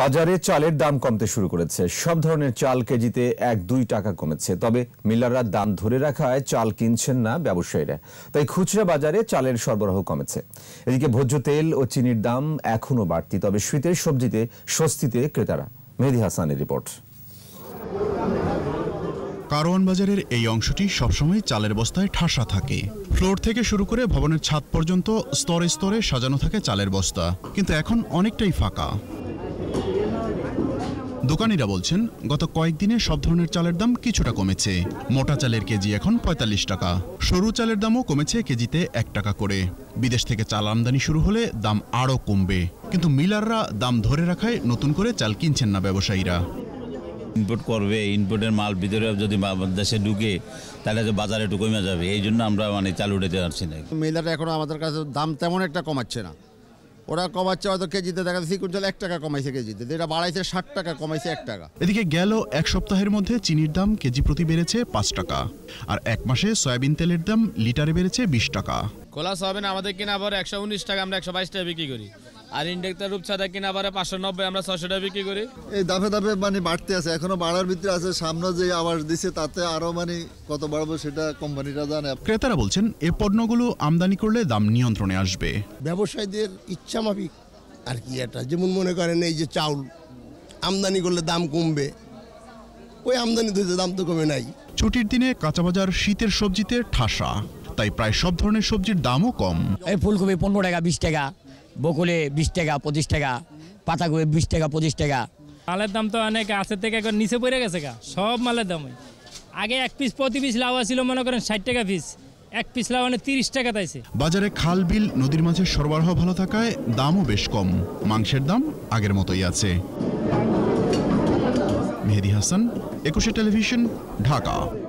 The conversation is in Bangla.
বাজারে চালের দাম কমতে শুরু করেছে সব ধরনের চাল কেজিতে এক দুই টাকা কমেছে তবে মিলাররা দাম ধরে রাখায় চাল কিনছেন না ব্যবসায়ীরা তাই খুচরা বাজারে চালের সরবরাহ কমেছে এদিকে ভোজ্য তেল ও চিনির দাম এখনও বাড়তি তবে শীতের সবজিতে স্বস্তিতে ক্রেতারা মেহেদি হাসানের রিপোর্ট কারওয়ান বাজারের এই অংশটি সবসময় চালের বস্তায় ঠাসা থাকে ফ্লোর থেকে শুরু করে ভবনের ছাদ পর্যন্ত স্তরে স্তরে সাজানো থাকে চালের বস্তা কিন্তু এখন অনেকটাই ফাঁকা দোকানিরা বলছেন গত কয়েকদিনে সব ধরনের চালের দাম কিছুটা কমেছে মোটা চালের কেজি এখন পঁয়তাল্লিশ টাকা সরু চালের দামও কমেছে কেজিতে এক টাকা করে বিদেশ থেকে চাল আমদানি শুরু হলে দাম আরও কমবে কিন্তু মিলাররা দাম ধরে রাখায় নতুন করে চাল কিনছেন না ব্যবসায়ীরা ইম্পোর্ট করবে ইম্পোর্টের মাল ভিতরে যদি দেশে ঢুকে তাহলে তো বাজারে একটু কমে যাবে এই জন্য আমরা মানে চাল উঠে পারছি না মিলাররা এখন আমাদের কাছে দাম তেমন একটা কমাচ্ছে না ওরা কমাচ্ছে হয়তো কেজিতে দেখা যাচ্ছে কুইন্টাল এক টাকা কমাইছে কেজিতে যেটা বাড়াইছে ষাট টাকা কমাইছে এক টাকা এদিকে গেল এক সপ্তাহের মধ্যে চিনির দাম কেজি প্রতি বেড়েছে পাঁচ টাকা আর এক মাসে সয়াবিন তেলের দাম লিটারে বেড়েছে বিশ টাকা খোলা সয়াবিন আমাদের কিনা আবার একশো উনিশ টাকা আমরা একশো বাইশ টাকা বিক্রি করি আর ইন্ডেক্সটা রূপসাদা কিনা পারে পাঁচশো নব্বই আমরা ছশো টাকা বিক্রি করি এই দাফে দাফে মানে বাড়তে আছে এখনো বাড়ার ভিতরে আছে সামনে যে আওয়াজ দিছে তাতে আরো মানে কত বাড়বো সেটা কোম্পানিটা জানে ক্রেতারা বলছেন এ পণ্যগুলো আমদানি করলে দাম নিয়ন্ত্রণে আসবে ব্যবসায়ীদের ইচ্ছা মাফিক আর কি একটা যেমন মনে করেন এই যে চাউল আমদানি করলে দাম কমবে ওই আমদানি ধরতে দাম তো কমে নাই ছুটির দিনে কাঁচাবাজার শীতের সবজিতে ঠাসা তাই প্রায় সব ধরনের সবজির দামও কম এই ফুলকপি পনেরো টাকা বিশ টাকা বকুলে বিশ টাকা পঁচিশ টাকা পাতাগুয়ে বিশ টাকা পঁচিশ টাকা মালের দাম তো অনেক আছে থেকে এখন নিচে পড়ে গেছে গা সব মালের দাম আগে এক পিস প্রতি পিস লাউ ছিল মনে করেন ষাট টাকা পিস এক পিস লাউ মানে তিরিশ টাকা তাইছে বাজারে খাল বিল নদীর মাছের সরবরাহ ভালো থাকায় দামও বেশ কম মাংসের দাম আগের মতোই আছে মেহেদি হাসান একুশে টেলিভিশন ঢাকা